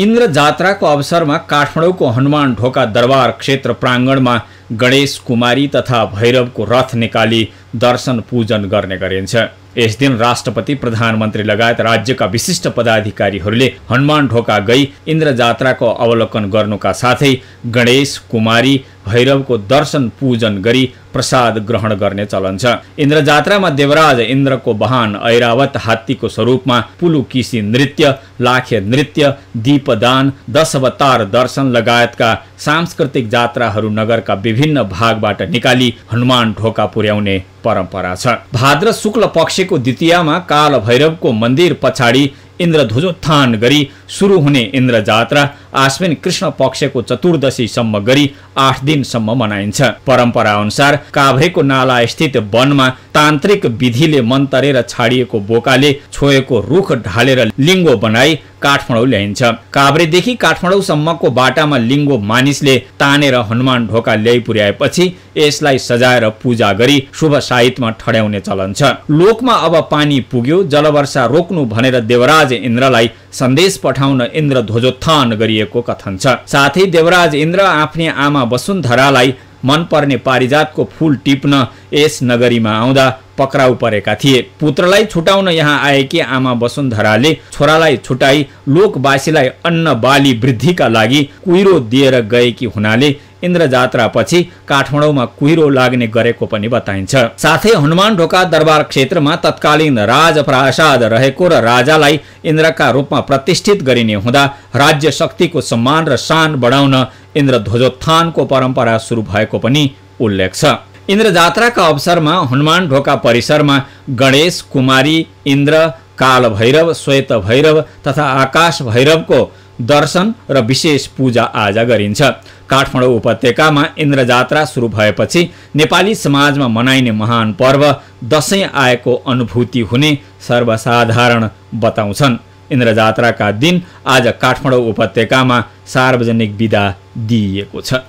इन्द्र जात्राको अवसरमा काठमाडौँको हनुमान ढोका दरबार क्षेत्र प्राङ्गणमा गणेश कुमारी तथा भैरवको रथ निकाली दर्शन पूजन गर्ने गरिन्छ यस दिन राष्ट्रपति प्रधानमन्त्री लगायत राज्यका विशिष्ट पदाधिकारीहरूले हनुमान ढोका गई इन्द्र जात्राको अवलोकन गर्नुका साथै गणेश कुमारी भैरवको दर्शन पूजन गरी प्रसाद ग्रहण गर्ने चलन छ इन्द्र जात्रामा देवराज इन्द्रको वाहन ऐरावत हात्तीको स्वरूपमा पुलुकिसी नृत्य लाखे नृत्य दीपदान दशवतार दर्शन लगायतका सांस्कृतिक जात्राहरू नगरका विभिन्न भागबाट निकाली हनुमान ढोका पुर्याउने परम्परा छ भाद्र शुक्ल पक्षको द्वितीयमा काल भैरवको मन्दिर पछाडि इन्द्रध्वजोत्थान गरी सुरु हुने इन्द्र जात्रा आश्विन कृष्ण पक्षको चतुर्दशी सम्म गरी आठ दिनसम्म मनाइन्छ परम्परा अनुसार काभ्रेको नाला स्थित वनमा तान्त्रिक विधिले मन्तरेर छाडिएको बोकाले छोएको रुख ढालेर लिङ्गो बनाई काठमाडौँ ल्याइन्छ काभ्रेदेखि काठमाडौँसम्मको बाटामा लिङ्गो मानिसले तानेर हनुमान ढोका ल्याइ पुर्याएपछि यसलाई सजाएर पूजा गरी शुभ साहितमा ठड्याउने चलन छ लोकमा अब पानी पुग्यो जलवर्षा रोक्नु भनेर देवराज इन्द्रलाई सन्देश पठाउन इन्द्र ध्वजोत्थान गरिएको गरिएको कथन छ साथै देवराज इन्द्र आफ्नै आमा वसुन्धरालाई मनपर्ने पारिजातको फूल टिप्न यस नगरीमा आउँदा पक्राउ परेका थिए पुत्रलाई छुटाउन यहाँ आएकी आमा वसुन्धराले छोरालाई छुटाई लोकवासीलाई अन्न बाली वृद्धिका लागि कुहिरो दिएर गएकी हुनाले इन्द्र इन्द्रजात्रापछि काठमाडौँमा कुहिरो लाग्ने गरेको पनि बताइन्छ साथै हनुमान ढोका दरबार क्षेत्रमा तत्कालीन राजप्रासाद रहेको र राजालाई इन्द्रका रूपमा प्रतिष्ठित गरिने हुँदा राज्य शक्तिको सम्मान र शान बढाउन इन्द्रध्वजोत्थानको परम्परा सुरु भएको पनि उल्लेख छ इन्द्र जात्राका अवसरमा हनुमान ढोका परिसरमा गणेश कुमारी इन्द्र काल भैरव श्वेत भैरव तथा आकाश भैरवको दर्शन र विशेष पूजा आजा गरिन्छ काठमाडौँ उपत्यकामा इन्द्रजात्रा सुरु भएपछि नेपाली समाजमा मनाइने महान पर्व दसैँ आएको अनुभूति हुने सर्वसाधारण बताउँछन् इन्द्रजात्राका दिन आज काठमाडौँ उपत्यकामा सार्वजनिक विदा दिइएको छ